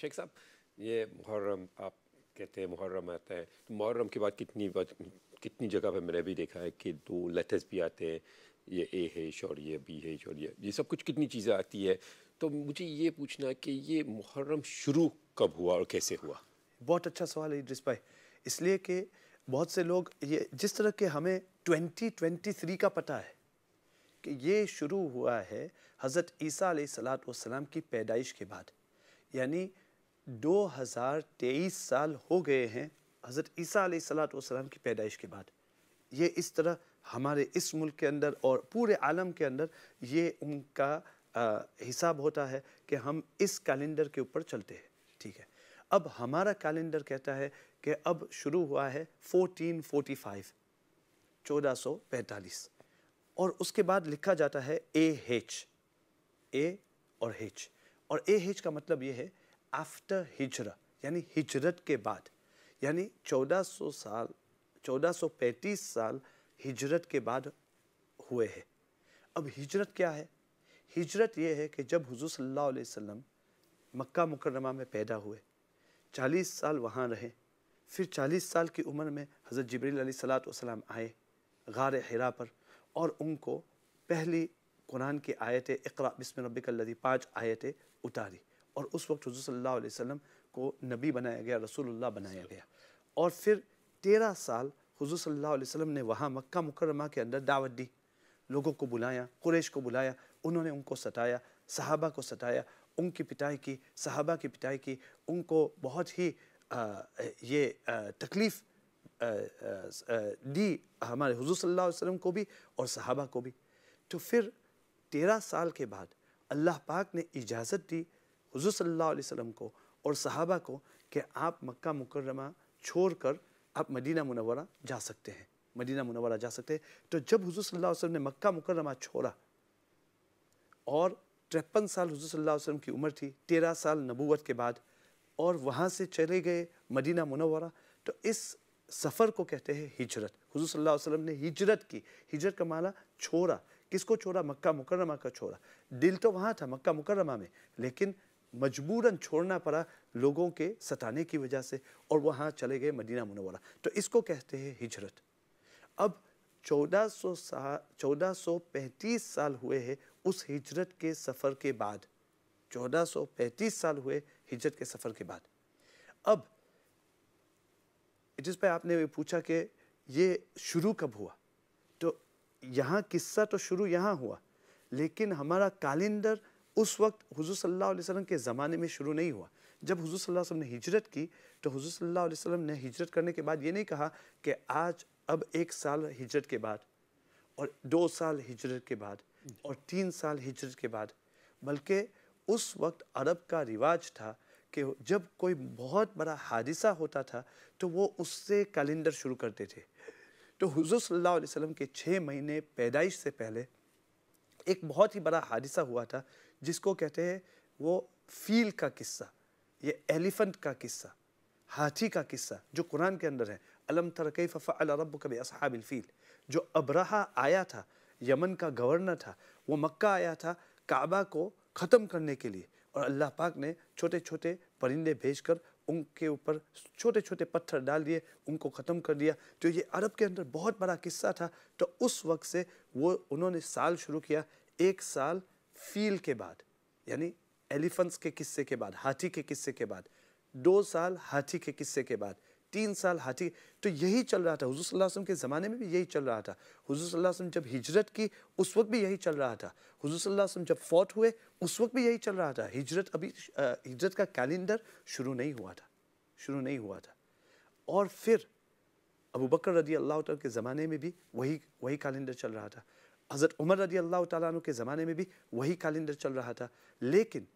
शेख साहब ये मुहर्रम आप कहते हैं मुहर्रम आता है तो मुहर्रम के बाद कितनी बार कितनी जगह पे मैंने भी देखा है कि दो लेटर्स भी आते हैं ये ए है और ये बी है और ये ये सब कुछ कितनी चीज़ें आती है तो मुझे ये पूछना कि ये मुहर्रम शुरू कब हुआ और कैसे हुआ बहुत अच्छा सवाल है इड्रिस भाई इसलिए कि बहुत से लोग ये जिस तरह के हमें 2023 का पता है कि ये शुरू हुआ है हज़रत ईसा सलात की पैदाइश के बाद यानी 2023 साल हो गए हैं हज़रत ईसा सलाम की पैदाइश के बाद ये इस तरह हमारे इस मुल्क के अंदर और पूरे आलम के अंदर ये उनका हिसाब होता है कि हम इस कैलेंडर के ऊपर चलते हैं ठीक है अब हमारा कैलेंडर कहता है कि अब शुरू हुआ है 1445 1445 और उसके बाद लिखा जाता है ए एच ए और एच और ए एच का मतलब ये है आफ्टर हिजरा यानी हिजरत के बाद यानी 1400 साल 1435 साल हिजरत के बाद हुए हैं अब हिजरत क्या है हिजरत ये है कि जब हुजूर सल्लल्लाहु अलैहि वसल्लम मक्का मुकर्रमा में पैदा हुए चालीस साल वहाँ रहे फिर चालीस साल की उम्र में हज़रत जबरील सलात वसलाम आए गार हिरा पर और उनको पहली कुरान की आयतें इकरा बिस्म रबिकल्लदी पाँच आयतें उतारी और उस वक्त हजू सल्ला वसम को नबी बनाया गया रसूलुल्लाह बनाया गया और फिर तेरह साल हजू सल्ला वसम ने वहाँ मक्का मुकरमा के अंदर दावत दी लोगों को बुलाया कुरेश को बुलाया उन्होंने उनको सताया सहाबा को सताया उनकी पिटाई की सहाबा की पिटाई की उनको बहुत ही आ, ये तकलीफ़ दी हमारे हजू सल्ला वसम को भी और सहाबा को भी तो फिर तेरह साल के बाद अल्लाह पाक ने इजाज़त दी हजू सल्ला वसम को और सहाबा को कि आप मक्का मुकरमा छोड़ कर आप मदीना मुनवरा जा सकते हैं मदीना मुनवरा जा सकते हैं तो जब हजू सल्ला वसम ने मक्का मुकरमा छोड़ा और तिरपन साल हजू सल्ला वसम की उम्र थी तेरह साल नबूत के बाद और वहाँ से चले गए मदीना मुनवरा तो इस सफ़र को कहते हैं हिजरत हजू सल्ला वसम ने हिजरत की हिजरत का माना छोड़ा किसको छोड़ा मक्का मुकरमा का छोड़ा दिल तो वहाँ था मक्का मुकरमा में लेकिन मजबूरन छोड़ना पड़ा लोगों के सताने की वजह से और वहाँ चले गए मदीना मुनवरा तो इसको कहते हैं हिजरत अब 1400 सौ 1435 साल हुए हैं उस हिजरत के सफ़र के बाद 1435 साल हुए हिजरत के सफ़र के बाद अब जिस पर आपने पूछा कि ये शुरू कब हुआ तो यहाँ किस्सा तो शुरू यहाँ हुआ लेकिन हमारा कैलेंडर उस वक्त हुजूर सल्लल्लाहु अलैहि वसल्लम के ज़माने में शुरू नहीं हुआ जब हुजूर सल्लल्लाहु अलैहि वसल्लम ने हिजरत की तो हुजूर सल्लल्लाहु अलैहि वसल्लम ने हिजरत करने के बाद ये नहीं कहा कि आज अब एक साल हिजरत के बाद और दो साल हिजरत के बाद और तीन साल हिजरत के बाद बल्कि उस वक्त अरब का रिवाज था कि जब कोई बहुत बड़ा हादिसा होता था तो वो उससे कैलेंडर शुरू करते थे तो हुजूर सल्लल्लाहु अलैहि वसल्लम के छः महीने पैदाइश से पहले एक बहुत ही बड़ा हादसा हुआ था जिसको कहते हैं वो फील का किस्सा ये एलिफेंट का किस्सा हाथी का किस्सा जो कुरान के अंदर है अलम तरकई फ़फ़ा रब कब जो अब्रहा आया था यमन का गवर्नर था वो मक्का आया था काबा को ख़त्म करने के लिए और अल्लाह पाक ने छोटे छोटे परिंदे भेज कर उनके ऊपर छोटे छोटे पत्थर डाल दिए उनको ख़त्म कर दिया तो ये अरब के अंदर बहुत बड़ा किस्सा था तो उस वक्त से वो उन्होंने साल शुरू किया एक साल फील के बाद यानी एलिफेंट्स के किस्से के बाद हाथी के किस्से के बाद दो साल हाथी के किस्से के बाद तीन साल हाथी तो यही चल रहा था हजू वसल्लम के ज़माने में भी यही चल रहा था हजू वसल्लम जब हिजरत की उस वक्त भी यही चल रहा था हजू वसल्लम जब फौत हुए उस वक्त भी यही चल रहा था हिजरत अभी हिजरत का कैलेंडर शुरू नहीं हुआ था शुरू नहीं हुआ था और फिर अबू बकर रदी अल्लाह के ज़माने में भी वही वही कैलेंडर चल रहा था हज़रत उमर रदी अल्लाह तु के ज़माने में भी वही कैलेंडर चल रहा था लेकिन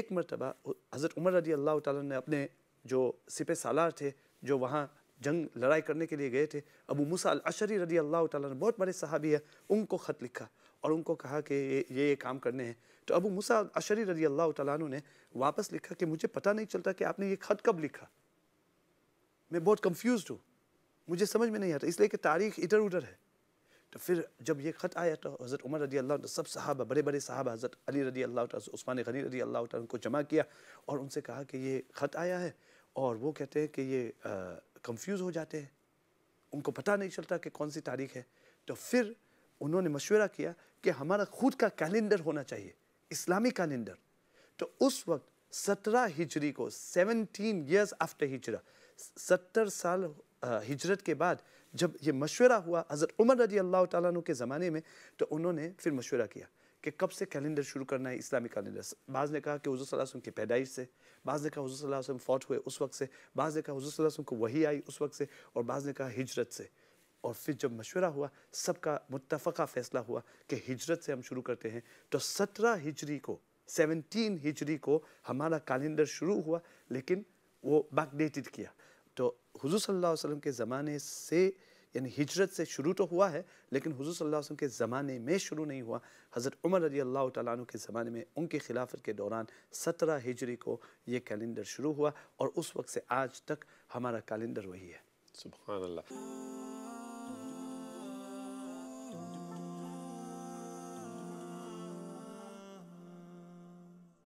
एक मरतबा हज़रत उमर रदी अल्लाह ने अपने जो सिप सालार थे जो वहाँ जंग लड़ाई करने के लिए गए थे अबू मूसा अल अशरी रजी अल्लाह ने बहुत बड़े सहाबी है उनको ख़त लिखा और उनको कहा कि ये ये काम करने हैं तो अबू मूसा अशरी रजी अल्लाह ताला ने वापस लिखा कि मुझे पता नहीं चलता कि आपने ये ख़त कब लिखा मैं बहुत कंफ्यूज हूँ मुझे समझ में नहीं आता इसलिए कि तारीख इधर उधर है तो फिर जब ये ख़त आया तो हज़रत उमर रदी अल्लाह सब साहबा बड़े बड़े साहब हज़रत अली रदी अल्लाह उस्मान गनी रदी अल्लाह को जमा किया और उनसे कहा कि ये ख़त आया है और वो कहते हैं कि ये कंफ्यूज हो जाते हैं उनको पता नहीं चलता कि कौन सी तारीख है तो फिर उन्होंने मशवरा किया कि हमारा खुद का कैलेंडर होना चाहिए इस्लामी कैलेंडर तो उस वक्त सत्रह हिजरी को सेवनटीन ईयर्स आफ्टर हिजरा सत्तर साल हिजरत के बाद जब ये मशवरा हुआ हज़रत उमर रजी अल्लाह तु के ज़माने में तो उन्होंने फिर मशवरा किया कि कब से कैलेंडर शुरू करना है इस्लामी कैलेंडर बाज़ ने कहा कि हजू वसम की पैदाइश से बाज़ ने कहा हजू वसम फ़ौज हुए उस वक्त से बाज़ ने कहा हजू वसम को वही आई उस वक्त से और बाज़ ने कहा हिजरत से और फिर जब मशवरा हुआ सबका मुतफ़ा फ़ैसला हुआ कि हिजरत से हम शुरू करते हैं तो सत्रह हिजरी को सेवनटीन हिजरी को हमारा कैलेंडर शुरू हुआ लेकिन वो बैकडेटेड किया तो हजू सल्लल्लाहु अलैहि के ज़माने से यानी हिजरत से शुरू तो हुआ है लेकिन हुजूर सल्लल्लाहु अलैहि वसल्लम के ज़माने में शुरू नहीं हुआ हज़रत उमर रजी अल्लाह तु के ज़माने में उनकी खिलाफत के दौरान सत्रह हिजरी को ये कैलेंडर शुरू हुआ और उस वक्त से आज तक हमारा कैलेंडर वही है सुबह